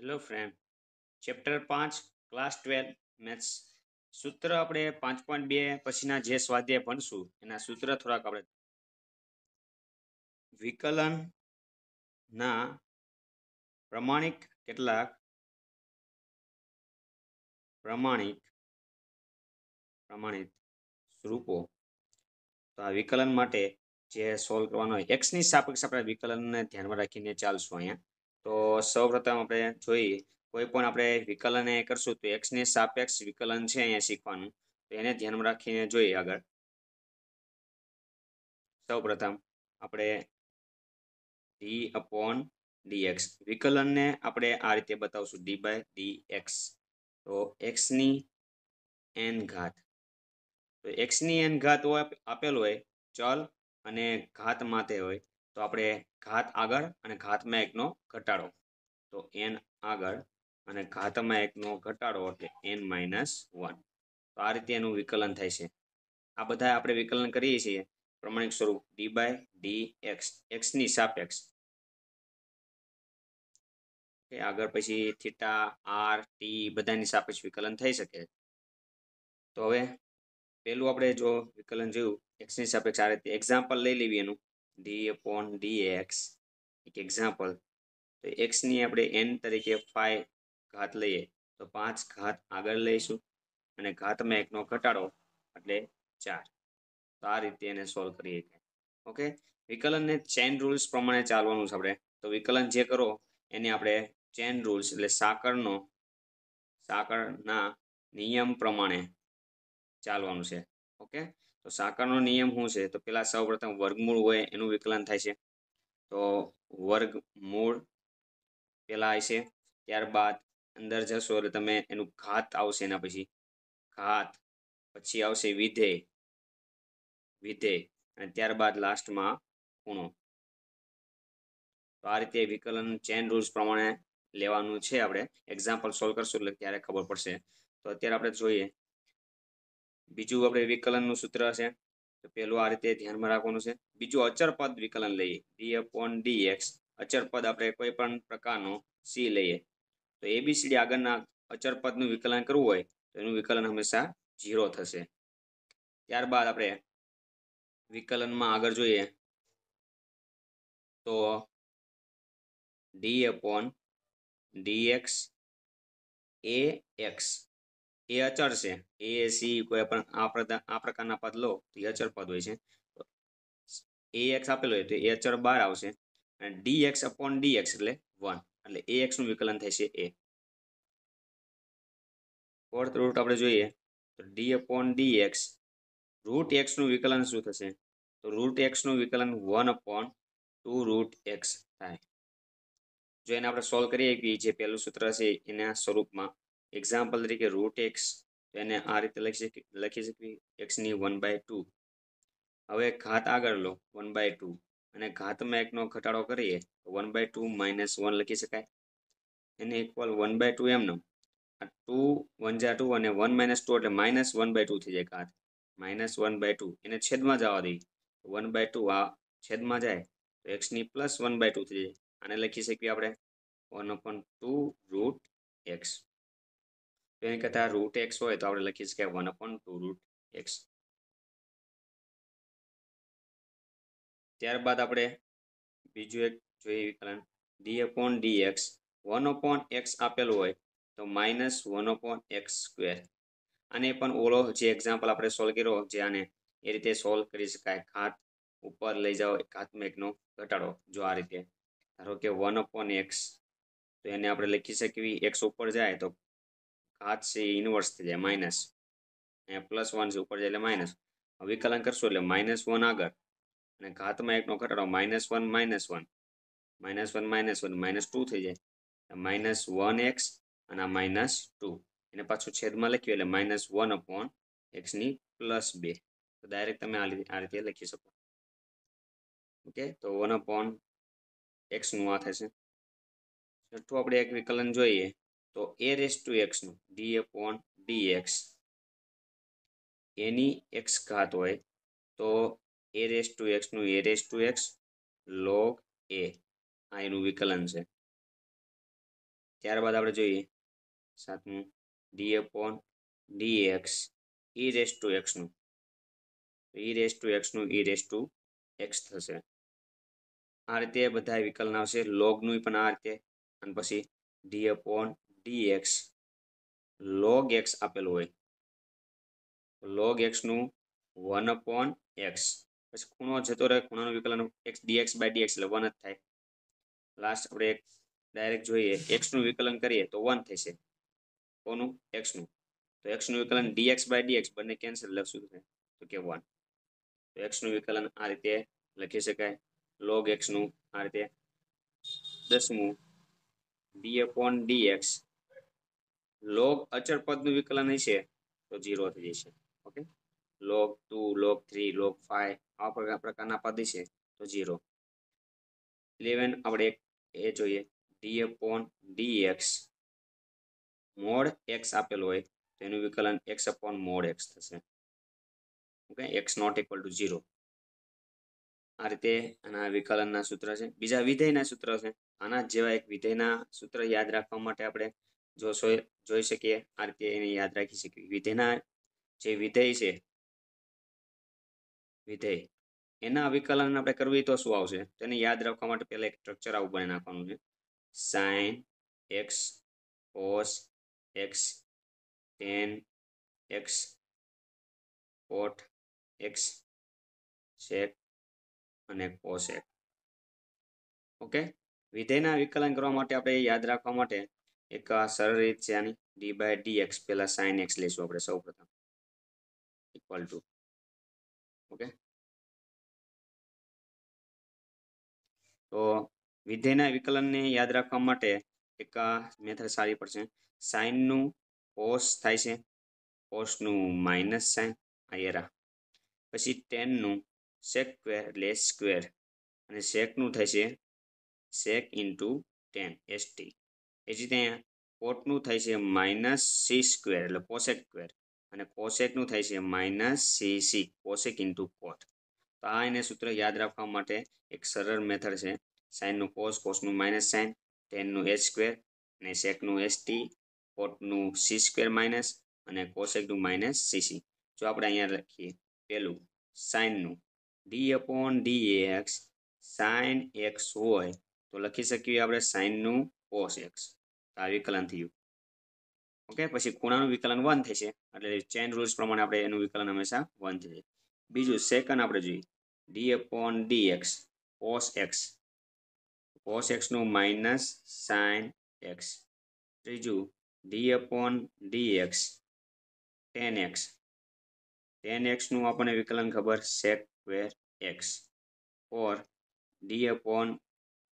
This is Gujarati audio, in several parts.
હેલો ફ્રેન્ડ ચેપ્ટર પાંચ ક્લાસ ટ્વેલ્વ મેથ્સ સૂત્ર આપણે પાંચ પોઈન્ટ બે પછીના જે સ્વાધ્યાય ભણશું એના સૂત્ર થોડાક આપણે વિકલનના પ્રમાણિક કેટલાક પ્રમાણિક પ્રમાણિત સ્વરૂપો તો આ વિકલન માટે જે સોલ્વ કરવાનો હોય એક્સની સાપેક્ષ આપણે વિકલનને ધ્યાનમાં રાખીને ચાલશું અહીંયા તો સૌપ્રથમ આપણે જોઈએ કોઈ પણ આપણે વિકલન કરશું તો એક્સને સાપેક્ષ વિકલન છે અહીંયા શીખવાનું તો એને ધ્યાનમાં રાખીને જોઈએ આગળ સૌપ્રથમ આપણે ડી અપોન ડી એક્સ વિકલનને આપણે આ રીતે બતાવશું ડી બાય ડી એક્સ તો એક્સની એન ઘાત તો એક્સની એન ઘાત આપેલ હોય ચલ અને ઘાત માથે હોય તો આપણે ઘાત આગળ અને ઘાતમાં એકનો ઘટાડો તો એન આગળ અને ઘાતમાં એકનો ઘટાડો એટલે એન માઇનસ વન તો આ રીતે એનું વિકલન થાય છે આ બધા આપણે વિકલન કરીએ છીએ પ્રમાણિક સ્વરૂપ ડી બાય ડી એક્સ એક્સની સાપેક્ષ આગળ પછી થીટા આર ટી બધાની સાપેક્ષ વિકલન થઈ શકે તો હવે પહેલું આપણે જો વિકલન જોયું એક્સની સાપેક્ષ આ રીતે એક્ઝામ્પલ લઈ લેવી એનું ડી અપોન ડી એક્સ એક એક્ઝામ્પલ તો એક્સની આપણે એન તરીકે ફાઈવ ઘાત લઈએ તો પાંચ ઘાત આગળ લઈશું અને ઘાતમાં એકનો ઘટાડો એટલે ચાર તો આ રીતે એને સોલ્વ કરીએ ઓકે વિકલનને ચેન રૂલ્સ પ્રમાણે ચાલવાનું છે આપણે તો વિકલન જે કરો એને આપણે ચેન રૂલ્સ એટલે સાકરનો સાકરના નિયમ પ્રમાણે ચાલવાનું છે ઓકે તો સાકરનો નિયમ શું છે તો પેલા સૌ પ્રથમ વર્ગમૂળ હોય એનું વિકલન થાય છે તો વર્ગ મૂળ પેલા આવશે ત્યારબાદ અંદર જશો એટલે તમે એનું ઘાત આવશે એના પછી ઘાત પછી આવશે વિધે વિધે અને ત્યારબાદ લાસ્ટમાં ખૂણો તો આ રીતે વિકલન ચેન રૂલ્સ પ્રમાણે લેવાનું છે આપણે એક્ઝામ્પલ સોલ્વ કરશું એટલે ત્યારે ખબર પડશે તો અત્યારે આપણે જોઈએ બીજું આપણે વિકલનનું સૂત્ર છે તો પહેલું આ રીતે ધ્યાનમાં રાખવાનું છે બીજું અચરપદ વિકલન લઈએ ડી અપોન ડી એક્સ અચરપદ આપણે કોઈ પણ પ્રકારનો સી લઈએ તો એબીસીડી આગળના અચરપદનું વિકલન કરવું હોય તો એનું વિકલન હંમેશા ઝીરો થશે ત્યારબાદ આપણે વિકલનમાં આગળ જોઈએ તો d upon d x a x a અચર છે એ સી કોઈ પણ આ પ્રકારના પદ લો તો એ અચર પદ હોય છે એ એક્સ આપેલો હોય તો એ અચર બાર આવશે અને d x upon d x એટલે વન એટલે એ એક્સનું વિકલન થશે એ ફોર્થ રૂટ આપણે જોઈએ તો d upon d x root એક્સનું વિકલન શું થશે તો રૂટ એક્સનું વિકલન one upon two root x થાય જો એને આપણે સોલ્વ કરીએ કે જે પહેલું સૂત્ર છે એના સ્વરૂપમાં એક્ઝામ્પલ તરીકે રૂટ એક્સ એને આ રીતે લખી શકી લખી શકીએ એક્સની વન બાય ટુ હવે ઘાત આગળ લો વન બાય ટુ અને ઘાતમાં એકનો ઘટાડો કરીએ તો one by two minus one લખી શકાય એને ઇક્વલ વન બાય ટુ એમનો આ ટુ વન જા ટુ અને વન માઇનસ ટુ એટલે માઇનસ વન બાય ટુ થઈ જાય ઘાત માઇનસ વન બાય ટુ એને છેદમાં જવા દઈએ વન બાય ટુ આ છેદમાં જાય તો એક્સની પ્લસ વન બાય ટુ થઈ જાય આને લખી શકીએ આપણે one upon two root x એની કરતા રૂટ એક્સ હોય તો આપણે લખી શકીએ one upon two root x ત્યારબાદ આપણે બીજું એક જોઈએ વિકલન d upon d x one upon x આપેલું હોય તો minus one upon x square અને પણ ઓલો જે એક્ઝામ્પલ આપણે સોલ્વ કર્યો જે આને એ રીતે સોલ્વ કરી શકાય ઘાત ઉપર લઈ જાઓ ઘાતમાં એકનો ઘટાડો જો આ રીતે ધારો કે વન અપોન એક્સ તો એને આપણે લખી શકીએ એક્સ ઉપર જાય તો ઘાત છે ઇન્વર્સ થઈ જાય માઇનસ અહીંયા પ્લસ વન છે ઉપર જાય એટલે માઇનસ વિકલન કરશું એટલે માઇનસ વન આગળ અને ઘાતમાં એકનો ઘટાડો minus one minus one minus one minus one minus two થઈ જાય માઇનસ વન એક્સ અને આ માઇનસ ટુ એને પાછું છેદમાં લખ્યું એટલે માઇનસ વન અપોન એક્સની પ્લસ બે તો ડાયરેક્ટ તમે આ રીતે આ રીતે લખી શકો ઓકે તો વન અપોન એક્સનું આ થશે છઠ્ઠું આપણે એક વિકલન જોઈએ તો એ રેસ ટુ એક્સનું ડી અપોન ડી એક્સ એની એક્સ ઘાત હોય તો એ રેસ ટુ એક્સનું a raise to x log a આ એનું વિકલન છે ત્યારબાદ આપણે જોઈએ સાતમું d upon d x e raise to એક્સનું ઈ રેસ ટુ એક્સનું ઇ રેસ ટુ એક્સ થશે આ રીતે બધા વિકલન આવશે લોગનું પણ આ રીતે અને પછી d upon d x log x આપેલું હોય લોગ એક્સનું વન અપોન એક્સ પછી ખૂણો જતો રહે ખૂણાનું વિકલન એક્સ ડીએક્સ બાય ડીએક્સ એટલે વન જ થાય લાસ્ટ આપણે એક ડાયરેક્ટ જોઈએ એક્સનું વિકલન કરીએ તો વન થશે કોનું એક્સનું તો એક્સનું વિકલન ડીએક્સ બાય ડીએક્સ બંને કેન્સલ લખશું તો કે વન તો એક્સનું વિકલન આ રીતે લખી શકાય લોગ એક્સનું આ રીતે દસમું ડી અપોન ડીએક્સ લોગ અચળ પદનું વિકલન હશે તો જીરો થઈ જશે okay log two log three log five આવા પ્રકારના પદ છે તો ઝીરો ઇલેવન આપણે એ જોઈએ d upon d x mod x આપેલ હોય તો એનું વિકલન એક્સ અપોન મોડ એક્સ થશે okay x not equal to zero આ રીતે આના વિકલનના સૂત્ર છે બીજા વિધેયના સૂત્ર છે આના જેવા એક વિધેયના સૂત્ર યાદ રાખવા માટે આપણે જો જોઈ શકીએ આ રીતે એને યાદ રાખી શકીએ વિધેયના જે વિધેય છે વિધેય એના વિકલન આપણે કરવી તો શું આવશે તો એને યાદ રાખવા માટે પહેલાં એક સ્ટ્રક્ચર આવું બનાવી નાખવાનું છે sine x cos x tan x cot x sec અને કોશેક ઓકે વિધેયના વિકલન કરવા માટે આપણે યાદ રાખવા માટે એક સરળ રીત છે આની ડી બાય ડી એક્સ પહેલાં સાઇન એક્સ લઈશું આપણે સૌ પ્રથમ ઇક્વલ ટુ ઓકે તો વિધેયના વિકલનને યાદ રાખવા માટે એક મેથડ સારી પડશે સાઇનનું કોસ થાય છે કોસનું માઇનસ સાઇન આયરા પછી ટેનનું સેક સ્ક્વેર એટલે સ્ક્વેર અને શેકનું થાય છે સેક ઇન્ટુ ટેન એસટી એ જ રીતે કોટનું થાય છે માઇનસ સી સ્ક્વેર એટલે કોસેક સ્ક્વેર અને કોસેકનું થાય છે minus c c cosec into cot તો આ એને સૂત્ર યાદ રાખવા માટે એક સરળ મેથડ છે સાઇનનું કોસ કોસનું માઇનસ સાઇન ટેનનું એચ સ્ક્વેર અને સેકનું એસ ટી કોટનું સી સ્ક્વેર માઇનસ અને કોસેકનું માઇનસ સી સી જો આપણે અહીંયા લખીએ પેલું સાઇનનું d upon d x sine x હોય તો લખી શકીએ આપણે સાઇનનું કોસ એક્સ આ વિકલન થયું ઓકે પછી ખૂણાનું વિકલન વન થશે એટલે ચેન રૂલ્સ પ્રમાણે આપણે એનું વિકલન હંમેશા વન થશે બીજું સેકન્ડ આપણે જોઈએ d upon d x cos x cos એક્સનું માઇનસ સાઇન એક્સ ત્રીજું d upon d x tan x tan એક્સનું આપણને વિકલન ખબર sec square x or d upon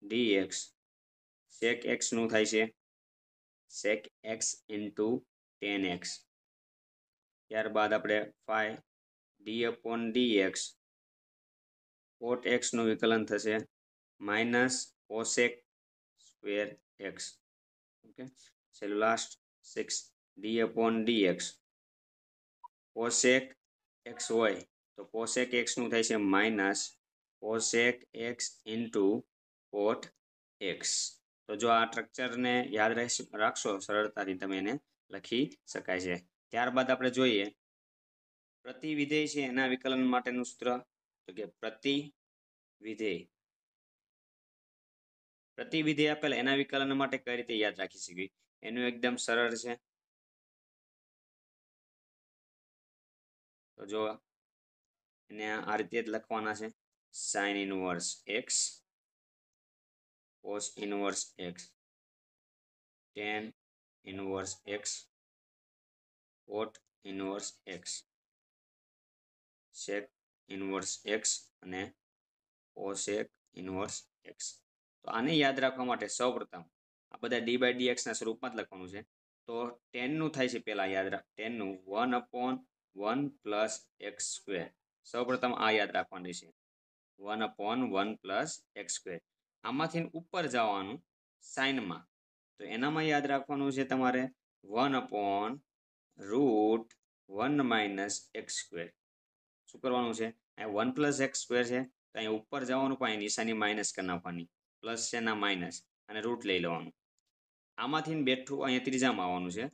d x sec એક્સનું થાય છે sec x into tan x ત્યારબાદ આપણે five d upon d x cot એક્સનું વિકલન થશે minus cosec square x okay છેલ્લું last six d upon d x cosec x હોય તો કોસેક એક્સનું થાય છે minus cosec x into cot x તો જો આ સ્ટ્રક્ચરને યાદ રાખશો સરળતાથી તમે એને લખી શકાય છે ત્યારબાદ આપણે જોઈએ પ્રતિ વિધેય છે એના વિકલન માટેનું સૂત્ર તો કે પ્રતિ વિધેય પ્રતિ વિધેય આપેલ એના વિકલન માટે કઈ રીતે યાદ રાખી શકીએ એનું એકદમ સરળ છે તો જો એને આ રીતે જ લખવાના છે sine inverse x cos inverse x tan inverse x cot inverse x sec inverse x અને cosec inverse x તો આને યાદ રાખવા માટે સૌપ્રથમ આ બધા ડી બાય ડીએક્સ ના સ્વરૂપમાં જ લખવાનું છે તો ટેનનું થાય છે પહેલાં યાદ રાખ ટેનનું one upon one plus x square સૌપ્રથમ આ યાદ રાખવાની છે one upon one plus x square આમાંથી ઉપર જવાનું સાઇનમાં તો એનામાં યાદ રાખવાનું છે તમારે one upon root one minus x square શું કરવાનું છે અહીંયા વન પ્લસ એક્સ સ્ક્વેર છે તો અહીંયા ઉપર જવાનું પણ અહીં નિશાની માઇનસ કરી નાખવાની પ્લસ છે એના માઇનસ અને રૂટ લઈ લેવાનું આમાંથી બેઠું અહીંયા ત્રીજામાં આવવાનું છે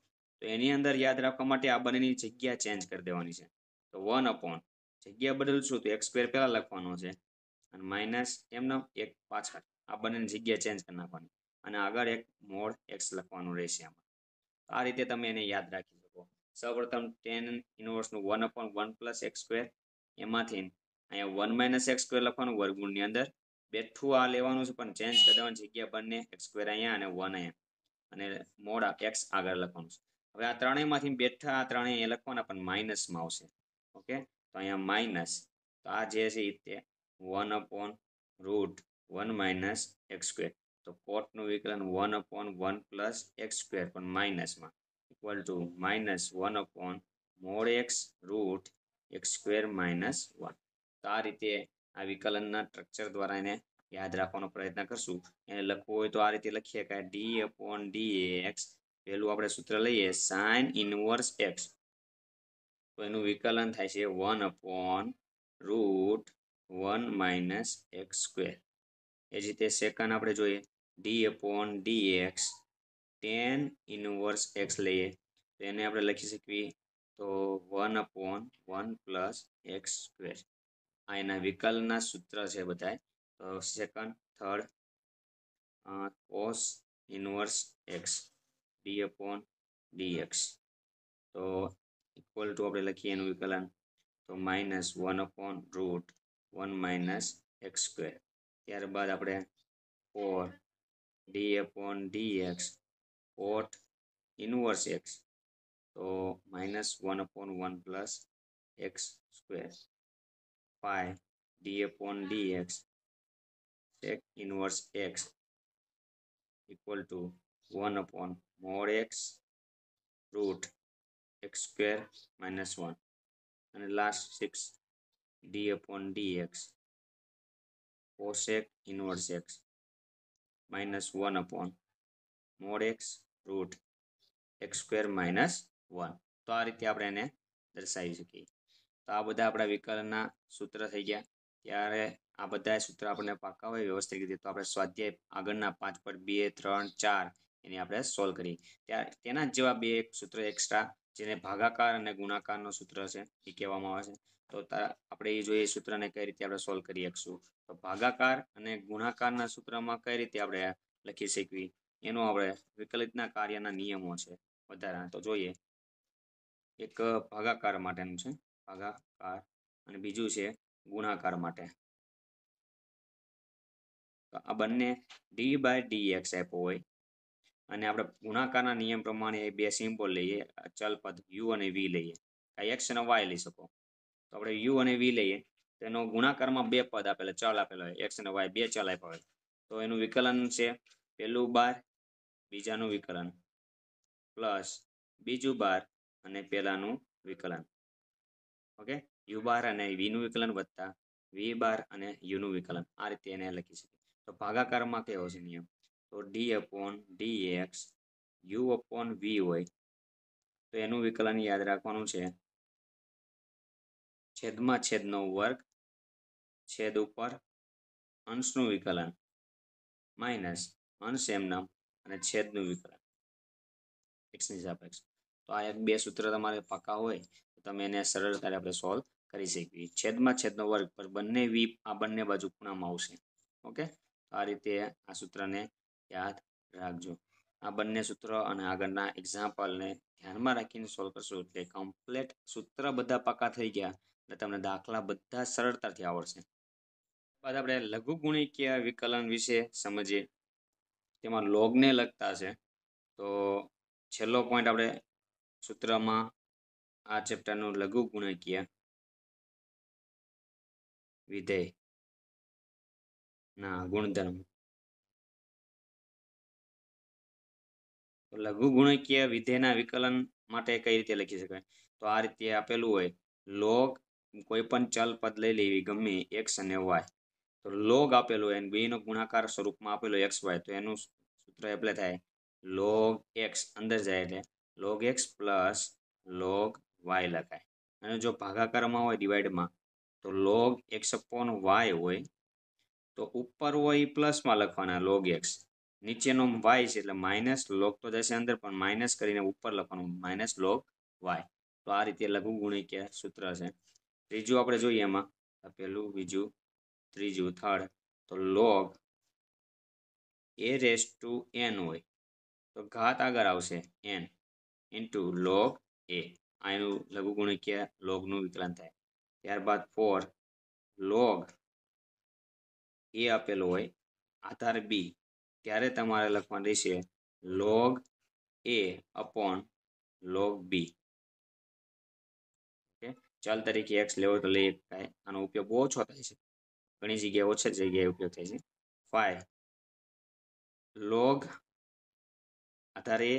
તો એની અંદર યાદ રાખવા માટે આ બંનેની જગ્યા ચેન્જ કરી દેવાની છે તો વન અપોન જગ્યા બદલશું તો એક્સ સ્ક્વેર પહેલાં લખવાનો છે અને માઇનસ એમના એક પાછળ આ બંનેની જગ્યા ચેન્જ કરી નાખવાની અને આગળ એક મોડ એક્સ લખવાનું રહેશે આમાં આ રીતે તમે એને યાદ રાખી શકો સૌપ્રથમ ટેન ઇનવર્સનું one upon one plus x square એમાંથી અહીંયા વન માઇનસ એક્સ સ્ક્વેર લખવાનું વર્ગમૂળની અંદર બેઠું આ લેવાનું છે પણ ચેન્જ કરી દેવાની જગ્યા બંને એક્સ સ્ક્વેર અહીંયા અને વન અહીંયા અને મોડ એક્સ આગળ લખવાનું છે હવે આ ત્રણેયમાંથી બેઠા આ ત્રણેય લખવાના પણ માઇનસમાં આવશે ઓકે તો અહીંયા માઇનસ તો આ જે છે એ one upon root one minus x square તો કોટનું વિકલન one upon one plus x square પણ માઇનસમાં equal to minus one upon mod x root x square minus one તો આ રીતે આ વિકલનના સ્ટ્રક્ચર દ્વારા એને યાદ રાખવાનો પ્રયત્ન કરશું એને લખવું હોય તો આ રીતે લખીએ કે ડી અપોન ડી એક્સ પહેલું આપણે સૂત્ર લઈએ સાઇન ઇનવર્સ એક્સ તો એનું વિકલન થાય છે one upon root one minus x square એ જ રીતે સેકન્ડ આપણે જોઈએ d upon d x tan inverse x લઈએ તો એને આપણે લખી શકીએ તો one upon one plus x square આ એના વિકલના સૂત્ર છે બધાય તો second third cos inverse x d upon d x તો ઇક્વલ ટુ આપણે લખીએ એનું વિકલન તો minus one upon root one minus x square ત્યારબાદ આપણે four d upon d x cot inverse x તો minus one upon one plus x square five d upon d x sec inverse x equal to 1 upon more x root x square minus 1 and last 6 d d x cosec inverse x minus one upon mod x root x square minus one તો આ રીતે આપણે એને દર્શાવી શકીએ તો આ બધા આપણા વિકલનના સૂત્ર થઈ ગયા ત્યારે આ બધા સૂત્ર આપણને પાકા હોય વ્યવસ્થિત રીતે તો આપણે સ્વાધ્યાય આગળના પાંચ પર બે ત્રણ ચાર એની આપણે સોલ્વ કરી ત્યારે તેના જેવા બે સૂત્ર એક્સ્ટ્રા જેને ભાગાકાર અને ગુણાકારનો સૂત્ર છે એ કહેવામાં આવે છે તો આપણે એ જોઈએ સૂત્રને કઈ રીતે આપણે સોલ્વ કરી શકશું તો ભાગાકાર અને ગુણાકારના સૂત્રમાં કઈ રીતે આપણે લખી શકવી એનો આપણે વિકલિતના કાર્યના નિયમો છે વધારા તો જોઈએ એક ભાગાકાર માટેનું છે ભાગાકાર અને બીજું છે ગુણાકાર માટે આ બંને ડી બાય ડી એક્સ એપો હોય અને આપણે ગુણાકારના નિયમ પ્રમાણે બે સિમ્પોલ લઈએ ચલપદ યુ અને વી લઈએ એક્સ અને વાય લઈ શકો તો આપણે યુ અને વી લઈએ તેનો ગુણાકારમાં બે પદ આપેલા ચલ આપેલા હોય એક્સ અને વાય બે ચલ આપ્યા હોય તો એનું વિકલન છે પહેલું બાર બીજાનું વિકલન પ્લસ બીજું બાર અને પહેલાનું વિકલન ઓકે યુ બાર અને વીનું વિકલન વધતા વી બાર અને યુનું વિકલન આ રીતે એને લખી શકીએ તો ભાગાકારમાં કેવો છે નિયમ તો d upon d x u upon v હોય તો એનું વિકલન યાદ રાખવાનું છે છેદમાં છેદનો વર્ગ છેદ ઉપર અંશનું વિકલન માઇનસ અંશ એમના અને છેદનું વિકલન એક્સની સાપેક્ષ તો આ એક બે સૂત્ર તમારે પાકા હોય તો તમે એને સરળતાથી આપણે સોલ્વ કરી શકીએ છેદમાં છેદનો વર્ગ પર બંને વી આ બંને બાજુ ખૂણામાં આવશે ઓકે તો આ રીતે આ સૂત્રને યાદ રાખજો આ બંને સૂત્ર અને આગળના એક્ઝામ્પલને ધ્યાનમાં રાખીને સોલ્વ કરશો એટલે કમ્પ્લેટ સૂત્ર બધા પાકા થઈ ગયા એટલે તમને દાખલા બધા સરળતાથી આવડશે બાદ આપણે લઘુ લઘુગુણિકીય વિકલન વિશે સમજીએ તેમાં લોગને લગતા છે તો છેલ્લો પોઈન્ટ આપણે સૂત્રમાં આ ચેપ્ટરનું ગુણકીય વિધેય ના ગુણધર્મ લઘુ ગુણકીય વિધેયના વિકલન માટે કઈ રીતે લખી શકાય તો આ રીતે આપેલું હોય લોગ કોઈ પણ ચલ પદ લઈ લેવી ગમે એક્સ અને વાય તો લોગ આપેલો હોય બેનો ગુણાકાર સ્વરૂપમાં આપેલો એક્સ વાય તો એનું સૂત્ર એપ્લાય થાય લોગ એક્સ અંદર જાય એટલે log x plus log y લખાય અને જો ભાગાકારમાં હોય ડિવાઇડમાં તો લોગ એક્સ અપોન વાય હોય તો ઉપર હોય પ્લસમાં લખવાના લોગ એક્સ નીચેનો વાય છે એટલે માઇનસ લોગ તો જશે અંદર પણ માઇનસ કરીને ઉપર લખવાનું માઇનસ લોગ વાય તો આ રીતે લઘુ લઘુગુણિકીય સૂત્ર છે ત્રીજું આપણે જોઈએ એમાં પહેલું બીજું ત્રીજું થર્ડ તો log a raise to n હોય તો ઘાત આગળ આવશે એન ઇન્ટુ લોગ એ આ એનું લઘુગુણકીય લોગનું વિકલન થાય ત્યારબાદ ફોર લોગ એ આપેલો હોય આધાર બી ત્યારે તમારે લખવાનું રહેશે log a upon log b ચલ તરીકે એક્સ લેવો તો લઈ શકાય આનો ઉપયોગ બહુ ઓછો થાય છે ઘણી જગ્યાએ ઓછા જગ્યાએ ઉપયોગ થાય છે ફાઈવ લોગ આધારે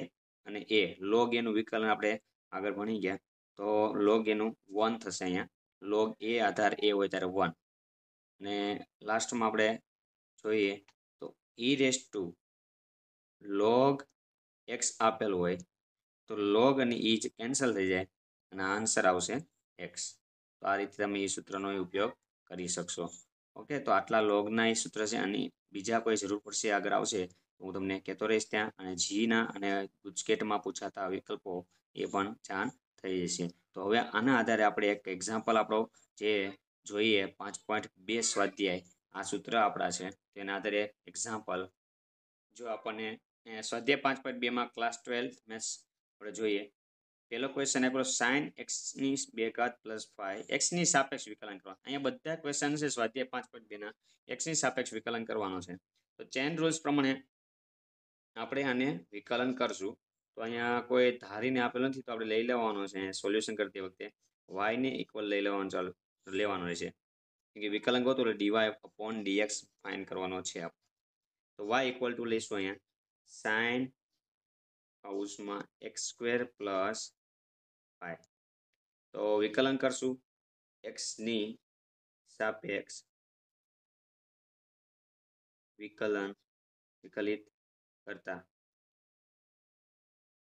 અને એ લોગ એનું વિકલન આપણે આગળ ભણી ગયા તો લોગ એનું વન થશે અહીંયા લોગ એ આધાર એ હોય ત્યારે વન અને લાસ્ટમાં આપણે જોઈએ તો e raise to log x આપેલ હોય તો લોગ અને ઈ e કેન્સલ થઈ જાય અને આન્સર આવશે એક્સ તો આ રીતે તમે એ સૂત્રનો ઉપયોગ કરી શકશો ઓકે તો આટલા લોગના એ સૂત્ર છે અને બીજા કોઈ જરૂર પડશે આગળ આવશે હું તમને કહેતો રહીશ ત્યાં અને જીના અને ગુજકેટમાં પૂછાતા વિકલ્પો એ પણ જાણ થઈ જશે તો હવે આના આધારે આપણે એક એક્ઝામ્પલ આપણો જે જોઈએ પાંચ પોઈન્ટ બે સ્વાધ્યાય આ સૂત્ર આપણા છે તેના આધારે એક્ઝામ્પલ જો આપણને સ્વાધ્યાય પાંચ પોઈન્ટ બેમાં ક્લાસ ટ્વેલ્થ મેથ્સ આપણે જોઈએ પહેલો ક્વેશ્ચન આપણો સાઇન એક્સની બે ઘાત પ્લસ ફાઈવ એક્સની સાપેક્ષ વિકલન કરવા અહીંયા બધા ક્વેશ્ચન છે સ્વાધ્યાય પાંચ પોઈન્ટ બેના એક્સની સાપેક્ષ વિકલન કરવાનો છે તો ચેન રૂલ્સ પ્રમાણે આપણે આને વિકલન કરશું તો અહીંયા કોઈ ધારીને આપેલો નથી તો આપણે લઈ લેવાનો છે સોલ્યુશન કરતી વખતે વાયને ઇક્વલ લઈ લેવાનું ચાલુ લેવાનો રહેશે કે વિકલન કહો તો એટલે ડીવાય અપોન ડીએક્સ ફાઇન કરવાનો છે આપ તો વાય ઇક્વલ ટુ લઈશું અહીંયા સાઇન હાઉસમાં એક્સ સ્ક્વેર પ્લસ વાય તો વિકલન કરશું એક્સની સાપેક્ષ વિકલન વિકલિત કરતા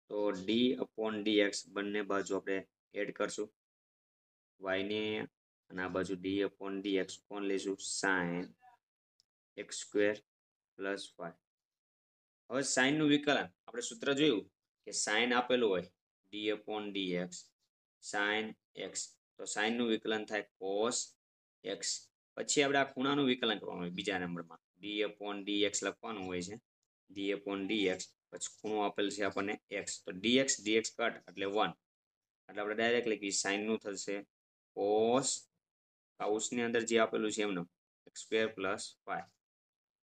તો ડી અપોન ડીએક્સ બંને બાજુ આપણે એડ કરશું વાયને અને આ બાજુ ડી અપોન એક્સ કોણ લઈશું sine x square plus y હવે સાઇનનું વિકલન આપણે સૂત્ર જોયું કે સાઇન આપેલું હોય d upon d x sine x તો સાઇનનું વિકલન થાય કોસ એક્સ પછી આપણે આ ખૂણાનું વિકલન કરવાનું હોય બીજા નંબરમાં ડી અપોન ડી એક્સ લખવાનું હોય છે ડી અપોન ડી એક્સ પછી ખૂણો આપેલ છે આપણને એક્સ તો d x d x cut એટલે વન એટલે આપણે ડાયરેક્ટ લખીએ સાઇનનું થશે કોસ કાઉસની અંદર જે આપેલું છે એમનું એક્સ સ્ક્વેર પ્લસ વાય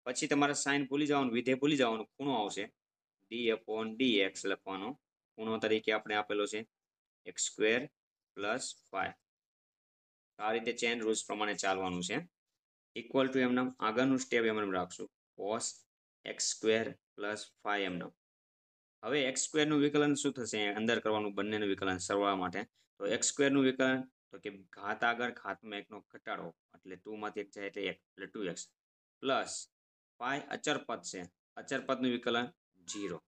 પછી તમારે સાઇન ભૂલી જવાનું વિધે ભૂલી જવાનું ખૂણો આવશે ડી અપોન ડી એક્સ લખવાનું ખૂણો તરીકે આપણે આપેલો છે એક સ્ક્વેર પ્લસ ફાઈવ આ રીતે ચેન રૂલ્સ પ્રમાણે ચાલવાનું છે ઇક્વલ ટુ એમનામ આગળનું સ્ટેપ એમને રાખશું cos x square plus five એમનામ હવે એક્સ સ્ક્વેરનું વિકલન શું થશે અંદર કરવાનું બંનેનું વિકલન સરવા માટે તો એક્સ સ્ક્વેરનું વિકલન તો કે ઘાત આગળ ઘાતમાં એકનો ઘટાડો એટલે ટુમાંથી એક જાય એટલે એક એટલે ટુ એક્સ પ્લસ ફાઈવ અચરપદ છે અચરપદનું વિકલન જીરો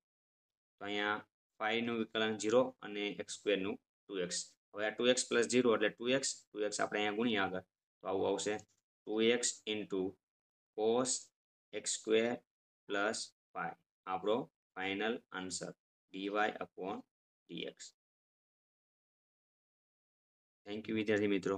તો અહીંયા ફાઈવનું વિકલન ઝીરો અને એક્સ સ્ક્વેરનું ટુ એક્સ હવે આ ટુ એક્સ પ્લસ ઝીરો એટલે ટુ એક્સ ટુ એક્સ આપણે અહીંયા ગુણીએ આગળ તો આવું આવશે two x into cos x square plus five આપણો final answer dy upon dx thank you વિદ્યાર્થી મિત્રો